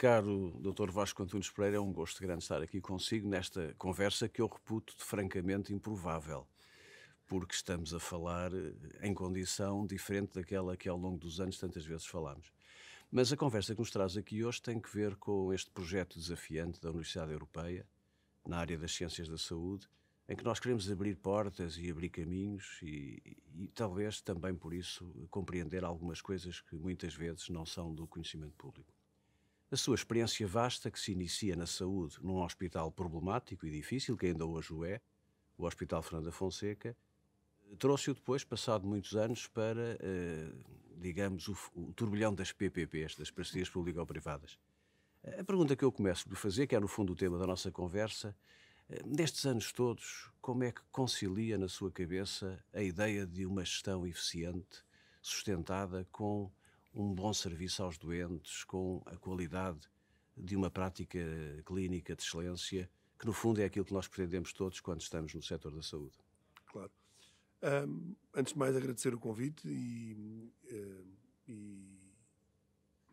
Caro Dr. Vasco Antunes Pereira, é um gosto grande estar aqui consigo nesta conversa que eu reputo de francamente improvável, porque estamos a falar eh, em condição diferente daquela que ao longo dos anos tantas vezes falámos. Mas a conversa que nos traz aqui hoje tem que ver com este projeto desafiante da Universidade Europeia, na área das ciências da saúde, em que nós queremos abrir portas e abrir caminhos e, e talvez também por isso compreender algumas coisas que muitas vezes não são do conhecimento público. A sua experiência vasta que se inicia na saúde num hospital problemático e difícil, que ainda hoje o é, o Hospital Fernanda Fonseca, trouxe-o depois, passado muitos anos, para, eh, digamos, o, o turbilhão das PPPs, das parcerias público-privadas. A pergunta que eu começo por fazer, que é no fundo o tema da nossa conversa, eh, nestes anos todos, como é que concilia na sua cabeça a ideia de uma gestão eficiente, sustentada, com um bom serviço aos doentes com a qualidade de uma prática clínica de excelência, que no fundo é aquilo que nós pretendemos todos quando estamos no setor da saúde. Claro. Um, antes de mais, agradecer o convite e, e,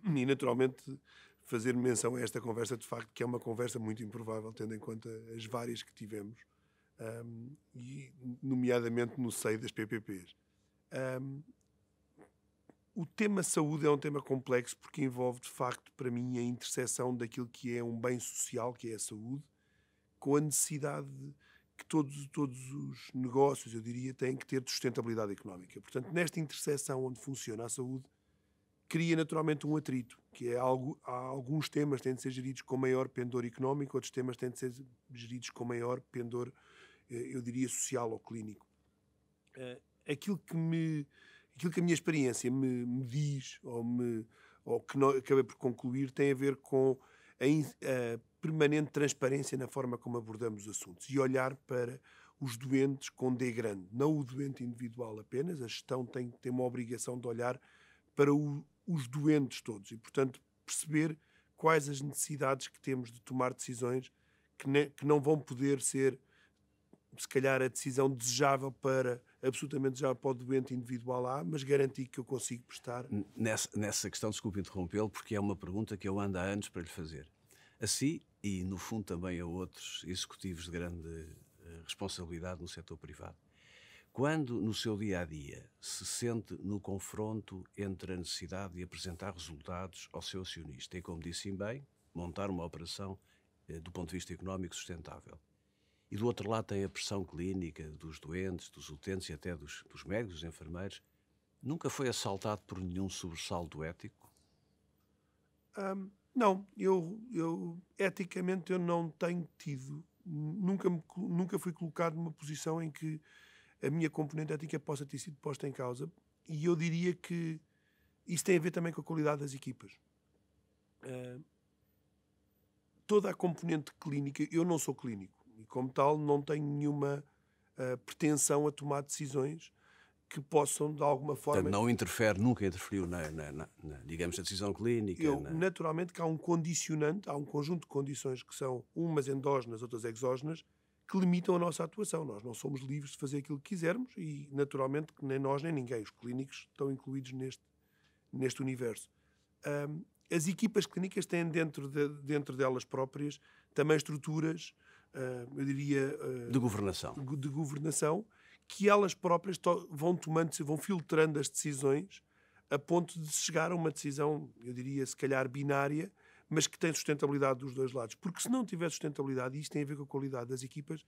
e, naturalmente, fazer menção a esta conversa, de facto, que é uma conversa muito improvável, tendo em conta as várias que tivemos, um, e nomeadamente no seio das PPPs. Um, o tema saúde é um tema complexo porque envolve, de facto, para mim, a interseção daquilo que é um bem social, que é a saúde, com a necessidade que todos, todos os negócios, eu diria, têm que ter de sustentabilidade económica. Portanto, nesta interseção onde funciona a saúde, cria naturalmente um atrito, que é algo, alguns temas têm de ser geridos com maior pendor económico, outros temas têm de ser geridos com maior pendor, eh, eu diria, social ou clínico. Eh, aquilo que me Aquilo que a minha experiência me, me diz, ou, me, ou que não, acabei por concluir, tem a ver com a, a permanente transparência na forma como abordamos os assuntos e olhar para os doentes com D grande, não o doente individual apenas. A gestão tem, tem uma obrigação de olhar para o, os doentes todos e, portanto, perceber quais as necessidades que temos de tomar decisões que, ne, que não vão poder ser se calhar, a decisão desejável para, absolutamente já para o doente individual há, mas garantir que eu consigo prestar. Nessa, nessa questão, desculpe interrompê-lo, porque é uma pergunta que eu ando há anos para lhe fazer. A si e, no fundo, também a outros executivos de grande eh, responsabilidade no setor privado. Quando, no seu dia a dia, se sente no confronto entre a necessidade de apresentar resultados ao seu acionista e, como disse bem, montar uma operação eh, do ponto de vista económico sustentável e do outro lado tem a pressão clínica dos doentes, dos utentes e até dos, dos médicos, dos enfermeiros. Nunca foi assaltado por nenhum sobressalto ético? Um, não, eu, eu eticamente eu não tenho tido, nunca, me, nunca fui colocado numa posição em que a minha componente ética possa ter sido posta em causa. E eu diria que isso tem a ver também com a qualidade das equipas. Uh, toda a componente clínica, eu não sou clínico, e, como tal, não tenho nenhuma uh, pretensão a tomar decisões que possam, de alguma forma. Portanto, não interfere, nunca interferiu na, na, na, na digamos, a decisão clínica. Eu, Naturalmente que há um condicionante, há um conjunto de condições que são umas endógenas, outras exógenas, que limitam a nossa atuação. Nós não somos livres de fazer aquilo que quisermos e, naturalmente, que nem nós nem ninguém. Os clínicos estão incluídos neste, neste universo. Um, as equipas clínicas têm dentro, de, dentro delas próprias também estruturas eh, eu diria. Eh, de governação. De governação, que elas próprias to vão tomando, vão filtrando as decisões a ponto de chegar a uma decisão, eu diria, se calhar binária, mas que tem sustentabilidade dos dois lados. Porque se não tiver sustentabilidade, e isto tem a ver com a qualidade das equipas,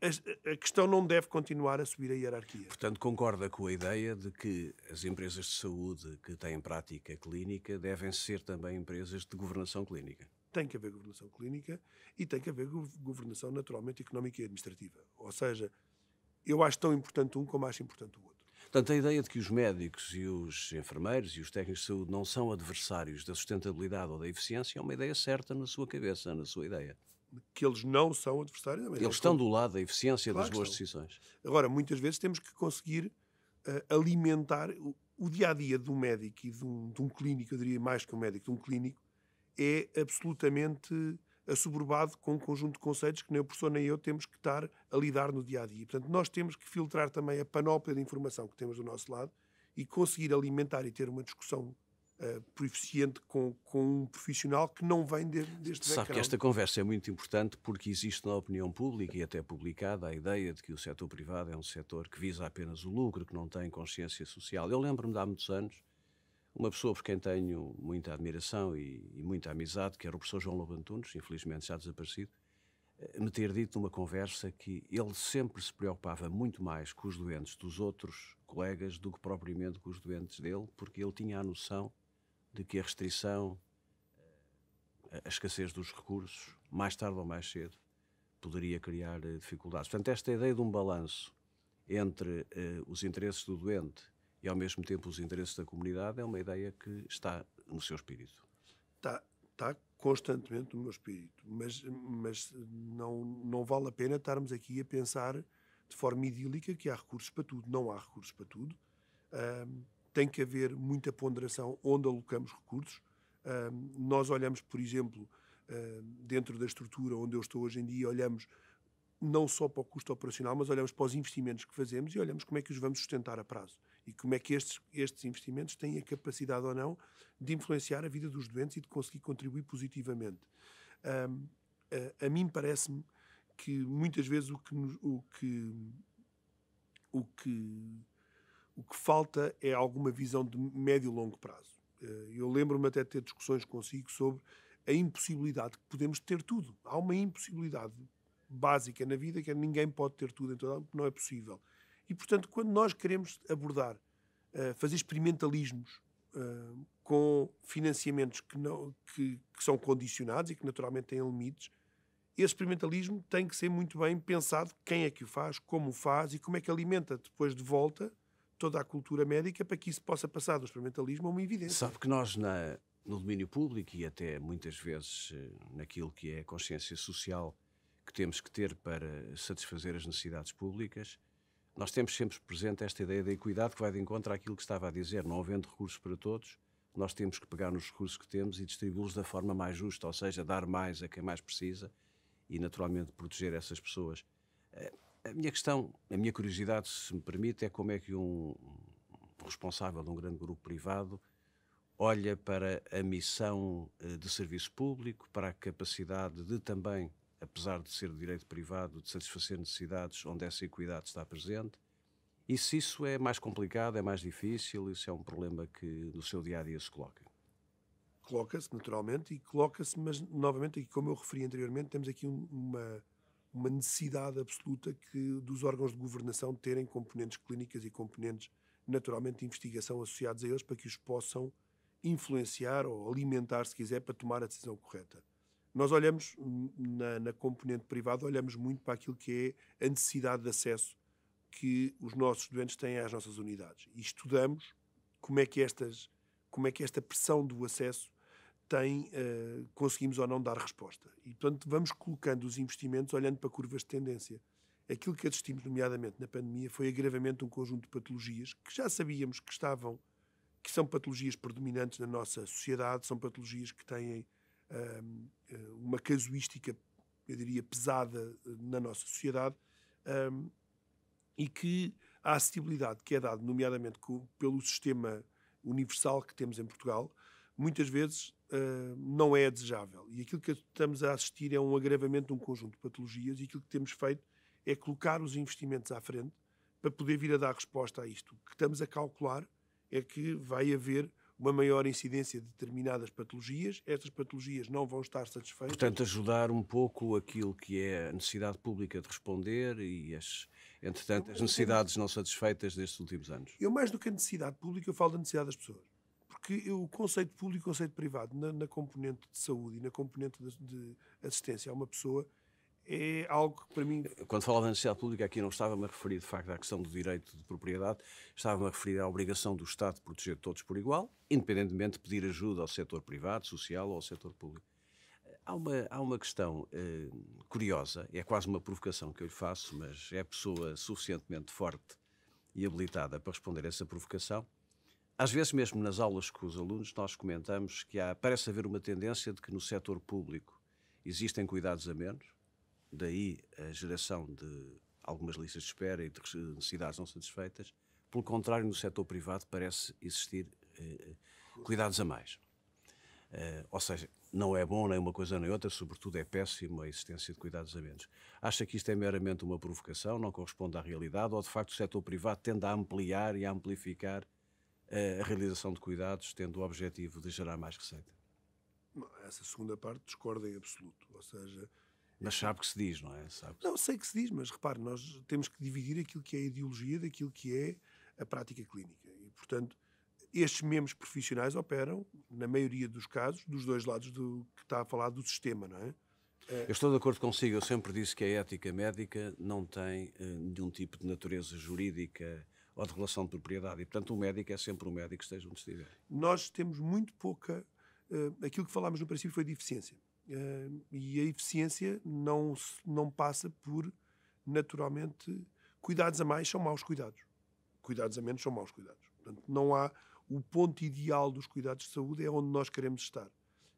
a, questão não deve continuar a subir a hierarquia. Portanto, concorda com a ideia de que as empresas de saúde que têm prática clínica devem ser também empresas de governação clínica? tem que haver governação clínica e tem que haver governação naturalmente económica e administrativa. Ou seja, eu acho tão importante um como acho importante o outro. Portanto, a ideia de que os médicos e os enfermeiros e os técnicos de saúde não são adversários da sustentabilidade ou da eficiência é uma ideia certa na sua cabeça, na sua ideia. Que eles não são adversários. Eles é estão como... do lado da eficiência claro das boas decisões. Agora, muitas vezes temos que conseguir uh, alimentar o, o, dia a dia de um médico e de um, de um clínico, eu diria mais que um médico, de um clínico, é absolutamente assoborbado com um conjunto de conceitos que nem o professor nem eu temos que estar a lidar no dia a dia. Portanto, nós temos que filtrar também a panóplia de informação que temos do nosso lado e conseguir alimentar e ter uma discussão uh, proficiente com, com um profissional que não vem de, deste Sabe background. que esta conversa é muito importante porque existe na opinião pública e até publicada a ideia de que o setor privado é um setor que visa apenas o lucro, que não tem consciência social. Eu lembro-me de há muitos anos uma pessoa por quem tenho muita admiração e, e muita amizade, que era o professor João Lobo Antunes, infelizmente já desaparecido, eh, me ter dito numa conversa que ele sempre se preocupava muito mais com os doentes dos outros colegas do que propriamente com os doentes dele, porque ele tinha a noção de que a restrição, eh, a escassez dos recursos, mais tarde ou mais cedo, poderia criar eh, dificuldades. Portanto, esta ideia de um balanço entre uh, os interesses do doente e, ao mesmo tempo, os interesses da comunidade, é uma ideia que está no seu espírito. Está, está constantemente no meu espírito, mas, mas não, não vale a pena estarmos aqui a pensar de forma idílica que há recursos para tudo. Não há recursos para tudo. Um, tem que haver muita ponderação onde alocamos recursos. Um, nós olhamos, por exemplo, um, dentro da estrutura onde eu estou hoje em dia, olhamos não só para o custo operacional, mas olhamos para os investimentos que fazemos e olhamos como é que os vamos sustentar a prazo e como é que estes, estes investimentos têm a capacidade ou não de influenciar a vida dos doentes e de conseguir contribuir positivamente. Um, a, a, mim parece-me que muitas vezes o que, o que o que o que falta é alguma visão de médio e longo prazo. Eh, eu lembro-me até de ter discussões consigo sobre a impossibilidade que podemos ter tudo. Há uma impossibilidade básica na vida que é ninguém pode ter tudo em toda não é possível. E, portanto, quando nós queremos abordar, uh, fazer experimentalismos uh, com financiamentos que, não, que, que, são condicionados e que naturalmente têm limites, esse experimentalismo tem que ser muito bem pensado quem é que o faz, como o faz e como é que alimenta depois de volta toda a cultura médica para que isso possa passar do experimentalismo a uma evidência. Sabe que nós, na, no domínio público e até muitas vezes eh, naquilo que é a consciência social que temos que ter para satisfazer as necessidades públicas, nós temos sempre presente esta ideia da equidade que vai de encontro àquilo que estava a dizer. Não havendo recursos para todos, nós temos que pegar nos recursos que temos e distribuí-los da forma mais justa, ou seja, dar mais a quem mais precisa e, naturalmente, proteger essas pessoas. Eh, a minha questão, a minha curiosidade, se me permite, é como é que um responsável de um grande grupo privado olha para a missão eh, de serviço público, para a capacidade de também apesar de ser direito privado, de satisfazer necessidades onde essa equidade está presente. E se isso é mais complicado, é mais difícil, isso é um problema que no seu dia a dia se coloca? Coloca-se, naturalmente, e coloca-se, mas novamente, aqui, como eu referi anteriormente, temos aqui uma, uma necessidade absoluta que, dos órgãos de governação terem componentes clínicas e componentes, naturalmente, de investigação associados a eles para que os possam influenciar ou alimentar, se quiser, para tomar a decisão correta. Nós olhamos, na, na, componente privada, olhamos muito para aquilo que é a necessidade de acesso que os nossos doentes têm às nossas unidades. E estudamos como é que, estas, como é que esta pressão do acesso tem, uh, conseguimos ou não dar resposta. E, portanto, vamos colocando os investimentos olhando para curvas de tendência. Aquilo que assistimos, nomeadamente na pandemia, foi agravamento de um conjunto de patologias que já sabíamos que estavam, que são patologias predominantes na nossa sociedade, são patologias que têm eh, uma casuística, eu diria, pesada eh, na nossa sociedade e que a acessibilidade que é dada, nomeadamente pelo sistema universal que temos em Portugal, muitas vezes eh, não é desejável. E aquilo que estamos a assistir é um agravamento de um conjunto de patologias, e aquilo que temos feito é colocar os investimentos à frente para poder vir a dar resposta a isto. O que estamos a calcular é que vai haver uma maior incidência de determinadas patologias. Estas patologias não vão estar satisfeitas. Portanto, ajudar um pouco aquilo que é a necessidade pública de responder e, as, entretanto, as necessidades não satisfeitas destes últimos anos. Eu, mais do que a necessidade pública, eu falo da necessidade das pessoas. Porque o conceito público e o conceito privado, na, na, componente de saúde e na componente de, de assistência a uma pessoa, é algo que para mim. Quando falava da necessidade pública, aqui não estava-me a referir de facto à questão do direito de propriedade, estava-me a referir à obrigação do Estado de proteger todos por igual, independentemente de pedir ajuda ao setor privado, social ou ao setor público. Há uma, há uma questão uh, curiosa, é quase uma provocação que eu lhe faço, mas é pessoa suficientemente forte e habilitada para responder a essa provocação. Às vezes, mesmo nas aulas com os alunos, nós comentamos que há, parece haver uma tendência de que no setor público existem cuidados a menos, Daí a geração de algumas listas de espera e de necessidades não satisfeitas. Pelo contrário, no setor privado parece existir eh, eh cuidados a mais. Eh, ou seja, não é bom nem uma coisa nem outra, sobretudo é péssimo a existência de cuidados a menos. Acha que isto é meramente uma provocação, não corresponde à realidade, ou de facto o setor privado tende a ampliar e a amplificar eh, a realização de cuidados, tendo o objetivo de gerar mais receita? Essa segunda parte discorda em absoluto. Ou seja, mas sabe que se diz, não é? Sabe Não, sei que se diz, mas repare, nós temos que dividir aquilo que é a ideologia daquilo que é a prática clínica. E, portanto, estes mesmos profissionais operam, na maioria dos casos, dos dois lados do que está a falar do sistema, não é? Eu estou de acordo consigo. Eu sempre disse que a ética médica não tem nenhum tipo de natureza jurídica ou de relação de propriedade. E, portanto, o médico é sempre o médico, esteja onde estiver. Nós temos muito pouca. Eh, aquilo que falámos no princípio foi de eficiência e a eficiência não, não passa por, naturalmente, cuidados a mais são maus cuidados. Cuidados a menos são maus cuidados. Portanto, não há o ponto ideal dos cuidados de saúde, é onde nós queremos estar.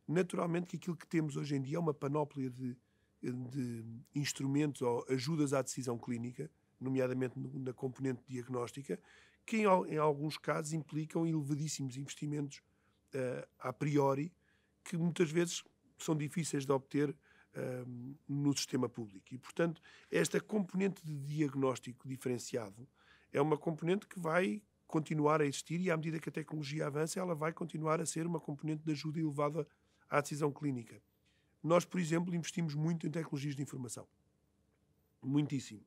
Naturalmente que aquilo que temos hoje em dia é uma panóplia de, de instrumentos ou ajudas à decisão clínica, nomeadamente na componente diagnóstica, que em, em alguns casos implicam elevadíssimos investimentos uh, a priori, que muitas vezes são difíceis de obter um, no sistema público. E, portanto, esta componente de diagnóstico diferenciado é uma componente que vai continuar a existir e, à medida que a tecnologia avança, ela vai continuar a ser uma componente de ajuda elevada à decisão clínica. Nós, por exemplo, investimos muito em tecnologias de informação. Muitíssimo.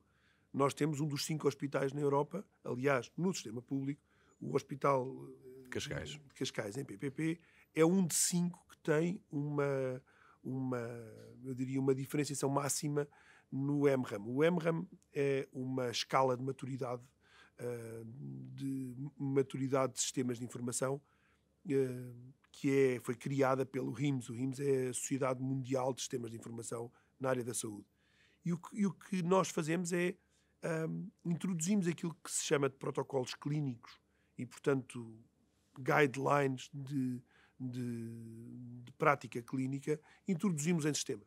Nós temos um dos cinco hospitais na Europa, aliás, no sistema público, o Hospital eh, Cascais, de Cascais em PPP, é um de cinco que tem uma, uma eu diria, uma diferenciação máxima no MRAM. O MRAM é uma escala de maturidade ah, de maturidade de sistemas de informação ah, que é, foi criada pelo RIMS. O RIMS é a Sociedade Mundial de Sistemas de Informação na área da saúde. E o que, e o que nós fazemos é um, ah, introduzimos aquilo que se chama de protocolos clínicos e, portanto, guidelines de de, de prática clínica, introduzimos em sistema.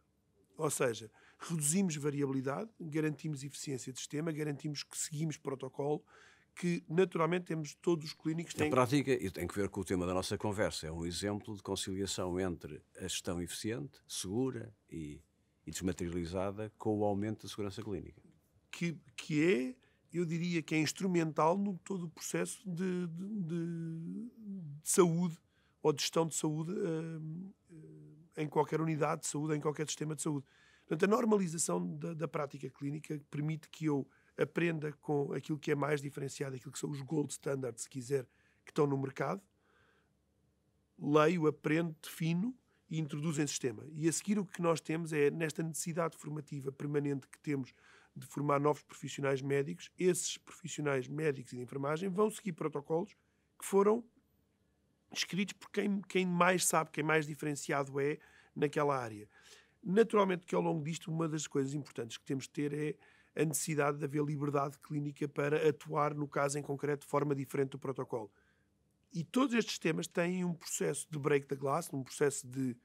Ou seja, reduzimos variabilidade, garantimos eficiência de sistema, garantimos que seguimos protocolo, que naturalmente temos todos os clínicos. Têm... Na prática, e tem que ver com o tema da nossa conversa, é um exemplo de conciliação entre a gestão eficiente, segura e, e desmaterializada com o aumento da segurança clínica. Que, que é, eu diria que é instrumental no todo o processo de, de, de, de saúde ou de gestão de saúde eh, eh, em qualquer unidade de saúde, em qualquer sistema de saúde. Portanto, a normalização da, da, prática clínica permite que eu aprenda com aquilo que é mais diferenciado, aquilo que são os gold standards, se quiser, que estão no mercado, leio, aprendo, defino e introduzo em sistema. E a seguir o que nós temos é, nesta necessidade formativa permanente que temos de formar novos profissionais médicos, esses profissionais médicos e de enfermagem vão seguir protocolos que foram escritos por quem, quem mais sabe, quem mais diferenciado é naquela área. Naturalmente que ao longo disto uma das coisas importantes que temos de ter é a necessidade de haver liberdade clínica para atuar no caso em concreto de forma diferente do protocolo. E todos estes temas têm um processo de break the glass, um processo de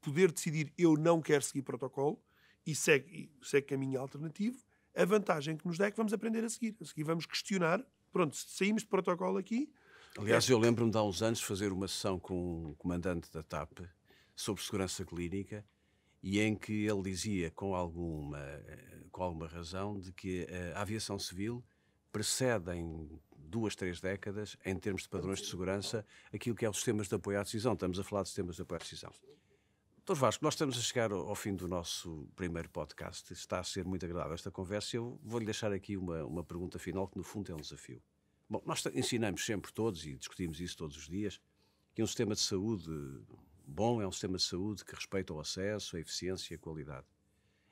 poder decidir eu não quero seguir protocolo e segue, segue caminho alternativo. A vantagem que nos dá é que vamos aprender a seguir. A seguir vamos questionar, pronto, saímos de protocolo aqui, Aliás, eu lembro-me de há uns anos fazer uma sessão com um comandante da TAP sobre segurança clínica e em que ele dizia com alguma, com alguma razão de que a aviação civil precede em duas, três décadas, em termos de padrões de segurança, aquilo que é os sistemas de apoio à decisão. Estamos a falar de sistemas de apoio à decisão. Doutor Vasco, nós estamos a chegar ao fim do nosso primeiro podcast. Está a ser muito agradável esta conversa e eu vou-lhe deixar aqui uma, uma pergunta final que, no fundo, é um desafio. Bom, nós ensinamos sempre todos, e discutimos isso todos os dias, que um sistema de saúde bom é um sistema de saúde que respeita o acesso, a eficiência e a qualidade.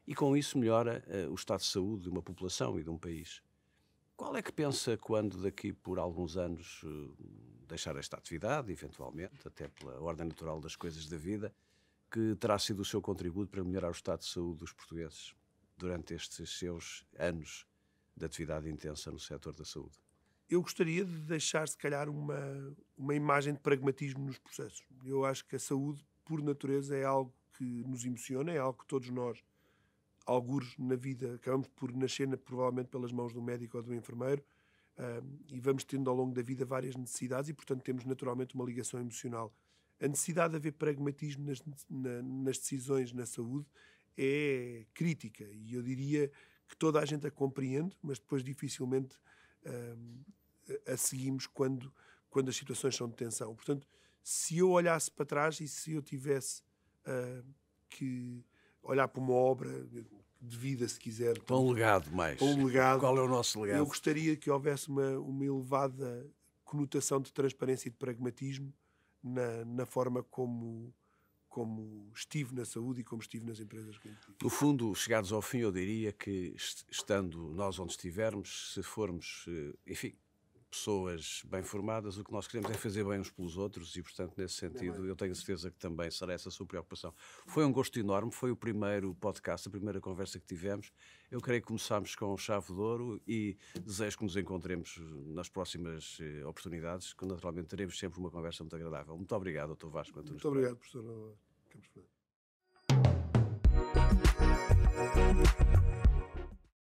E com isso melhora uh, o estado de saúde de uma população e de um país. Qual é que pensa quando daqui por alguns anos uh, deixar esta atividade, eventualmente, até pela ordem natural das coisas da vida, que terá sido o seu contributo para melhorar o estado de saúde dos portugueses durante estes seus anos de atividade intensa no setor da saúde? eu gostaria de deixar, se calhar, uma, uma imagem de pragmatismo nos processos. Eu acho que a saúde, por natureza, é algo que nos emociona, é algo que todos nós, alguns na vida, acabamos por nascer, provavelmente, pelas mãos do médico ou do enfermeiro, e vamos tendo ao longo da vida várias necessidades e, portanto, temos naturalmente uma ligação emocional. A necessidade de haver pragmatismo nas, na, nas decisões na saúde é crítica e eu diria que toda a gente a compreende, mas depois dificilmente a seguimos quando, quando as situações são de tensão. Portanto, se eu olhasse para trás e se eu tivesse uh, que olhar para uma obra de vida, se quiser. Para um legado mais. um legado. Qual é o nosso legado? Eu gostaria que houvesse uma, uma elevada conotação de transparência e de pragmatismo na, na forma como como estive na saúde e como estive nas empresas que No fundo, chegados ao fim, eu diria que, estando nós onde estivermos, se formos, eh, enfim, pessoas bem formadas, o que nós queremos é fazer bem uns pelos outros e, portanto, nesse sentido, eu tenho certeza que também será essa a sua preocupação. Foi um gosto enorme, foi o primeiro podcast, a primeira conversa que tivemos. Eu creio que começámos com um chave de ouro e desejo que nos encontremos nas próximas eh, oportunidades, que naturalmente teremos sempre uma conversa muito agradável. Muito obrigado, Dr. Vasco Antunes. Muito obrigado, professor Campos Fernandes.